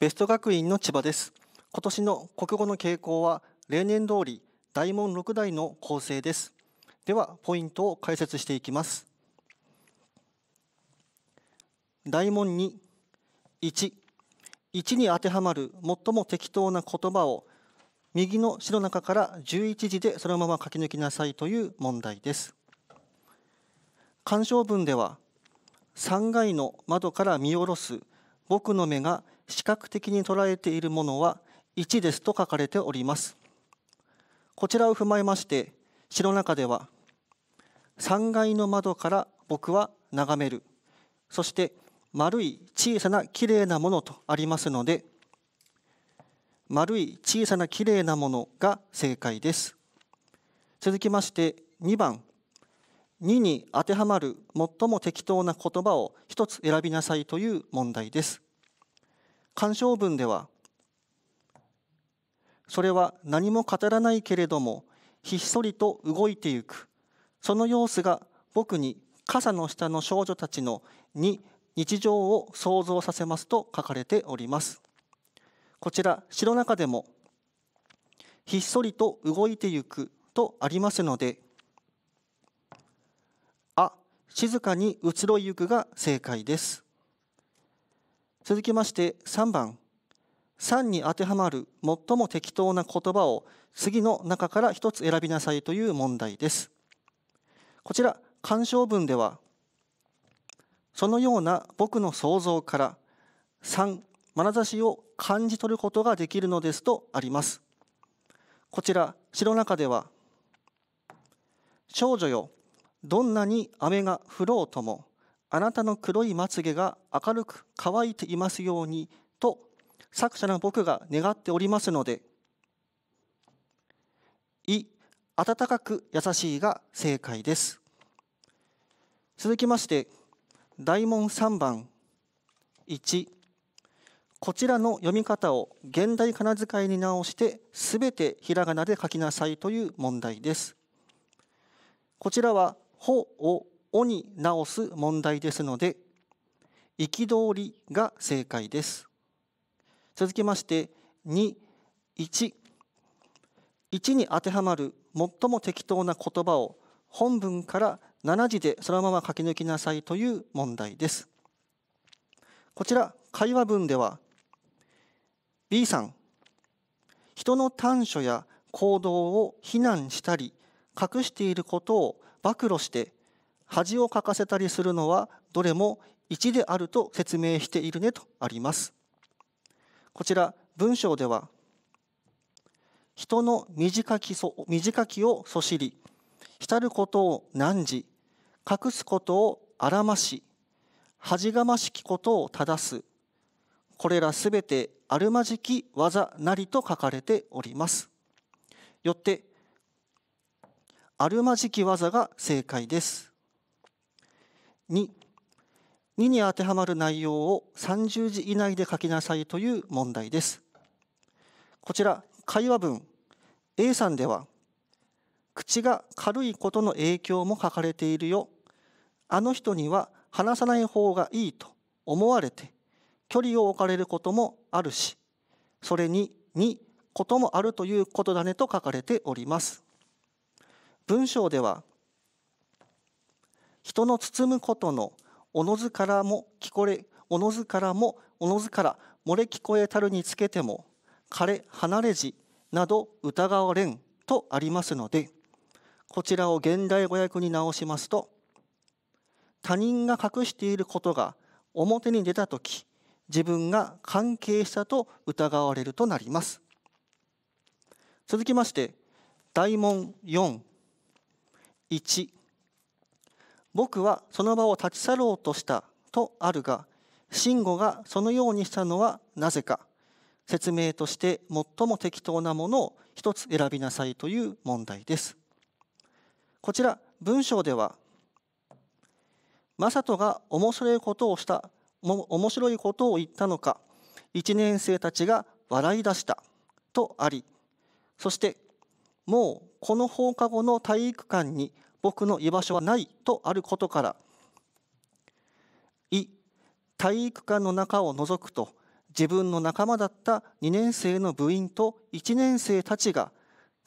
ベスト学院の千葉です。今年の国語の傾向は例年通り大門6題の構成です。ではポイントを解説していきます。大問2、1、1に当てはまる最も適当な言葉を右の詩の中から11字でそのまま書き抜きなさいという問題です。鑑賞文では3階の窓から見下ろす僕の目が視覚的に捉えているものは1ですと書かれております。こちらを踏まえまして、詩の中では、3階の窓から僕は眺める、そして丸い小さなきれいなものとありますので、丸い小さなきれいなものが正解です。続きまして2番、2に当てはまる最も適当な言葉を1つ選びなさいという問題です。鑑賞文では、それは何も語らないけれども、ひっそりと動いてゆく。その様子が僕に傘の下の少女たちのに日常を想像させますと書かれております。こちら、詩の中でも、ひっそりと動いてゆくとありますので、あ、静かに移ろいゆくが正解です。続きまして3番3に当てはまる最も適当な言葉を次の中から一つ選びなさいという問題ですこちら鑑賞文ではそのような僕の想像から3眼差しを感じ取ることができるのですとありますこちら詩の中では少女よどんなに雨が降ろうともあなたの黒いまつげが明るく乾いていますようにと作者の僕が願っておりますので。い、暖かく優しいが正解です。続きまして、大門3番1、こちらの読み方を現代仮名遣いに直してすべてひらがなで書きなさいという問題です。こちらは、ほをおに直す問題ですので、憤りが正解です。続きまして、2、1。1に当てはまる最も適当な言葉を本文から7字でそのまま書き抜きなさいという問題です。こちら、会話文では、B さん、人の短所や行動を非難したり、隠していることを暴露して恥をかかせたりするのはどれも1であると説明しているねとあります。こちら文章では人の短き短きをそしり浸ることを汝隠すことをあらまし恥がましきことを正すこれらすべてあるまじき技なりと書かれております。よってあるまじき技が正解です。2, 2に当てはまる内容を30字以内で書きなさいという問題です。こちら会話文 A さんでは口が軽いことの影響も書かれているよあの人には話さない方がいいと思われて距離を置かれることもあるしそれに2こともあるということだねと書かれております文章では人の包むことのおのずからも聞こえおのずからもおのずから漏れ聞こえたるにつけても枯れ離れじなど疑われんとありますのでこちらを現代語訳に直しますと他人が隠していることが表に出た時自分が関係したと疑われるとなります続きまして大問41僕はその場を立ち去ろうとしたとあるが、慎吾がそのようにしたのはなぜか、説明として最も適当なものを一つ選びなさいという問題です。こちら、文章では、正人が面白いことをした、面白いことを言ったのか、1年生たちが笑い出したとあり、そして、もうこの放課後の体育館に僕の居場所はないとあることからい体育館の中を覗くと自分の仲間だった2年生の部員と1年生たちが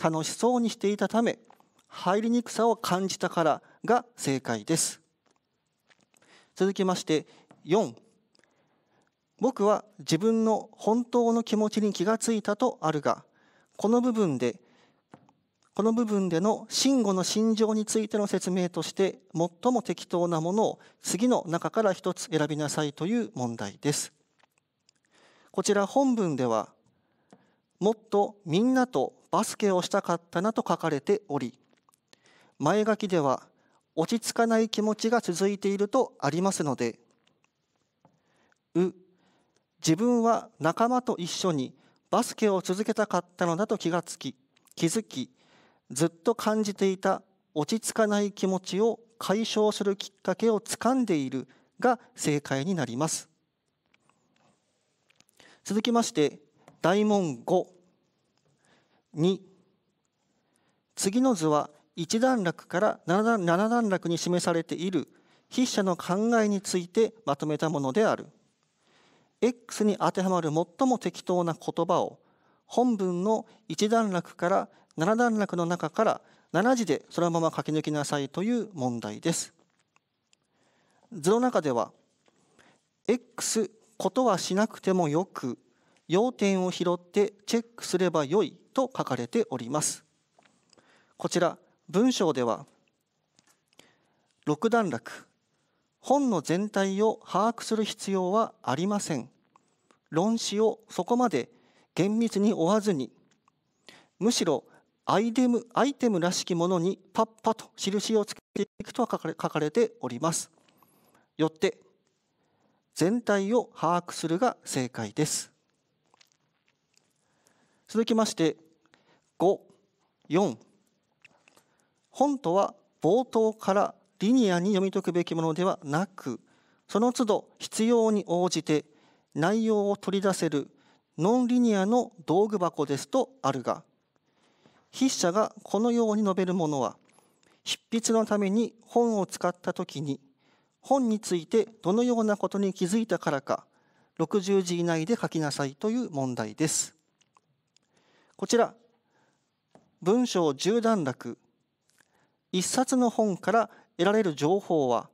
楽しそうにしていたため入りにくさを感じたからが正解です続きまして4僕は自分の本当の気持ちに気がついたとあるがこの部分でこの部分での慎吾の心情についての説明として最も適当なものを次の中から一つ選びなさいという問題です。こちら本文ではもっとみんなとバスケをしたかったなと書かれており前書きでは落ち着かない気持ちが続いているとありますのでう自分は仲間と一緒にバスケを続けたかったのだと気がつき気づきずっと感じていた落ち着かない気持ちを解消するきっかけをつかんでいるが正解になります続きまして大問52次の図は1段落から7段落に示されている筆者の考えについてまとめたものである X に当てはまる最も適当な言葉を本文の1段落から7段落の中から7字でそのまま書き抜きなさいという問題です。図の中では X ことはしなくてもよく要点を拾ってチェックすればよいと書かれております。こちら文章では6段落本の全体を把握する必要はありません。論旨をそこまで厳密に追わずにむしろアイテムアイテムらしきものにパッパと印をつけていくと書かれております。よって全体を把握するが正解です。続きまして5、4本とは冒頭からリニアに読み解くべきものではなくその都度必要に応じて内容を取り出せるノンリニアの道具箱ですとあるが筆者がこのように述べるものは執筆のために本を使った時に本についてどのようなことに気づいたからか60字以内で書きなさいという問題です。こちら文章10段落1冊の本から得られる情報は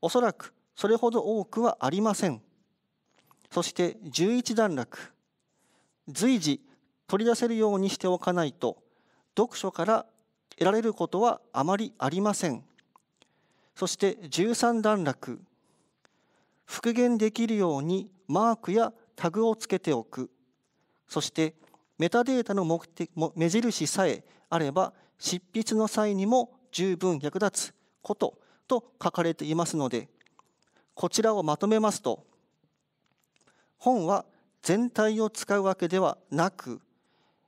おそらくそれほど多くはありません。そして11段落随時取り出せるようにしておかないと読書から得られることはあまりありませんそして13段落復元できるようにマークやタグをつけておくそしてメタデータの目的目印さえあれば執筆の際にも十分役立つことと書かれていますのでこちらをまとめますと本は全体を使うわけではなく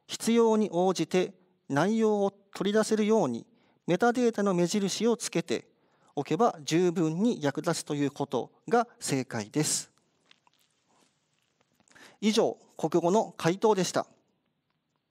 必要に応じて内容を取り出せるようにメタデータの目印をつけておけば十分に役立つということが正解です。以上、国語の回答でした。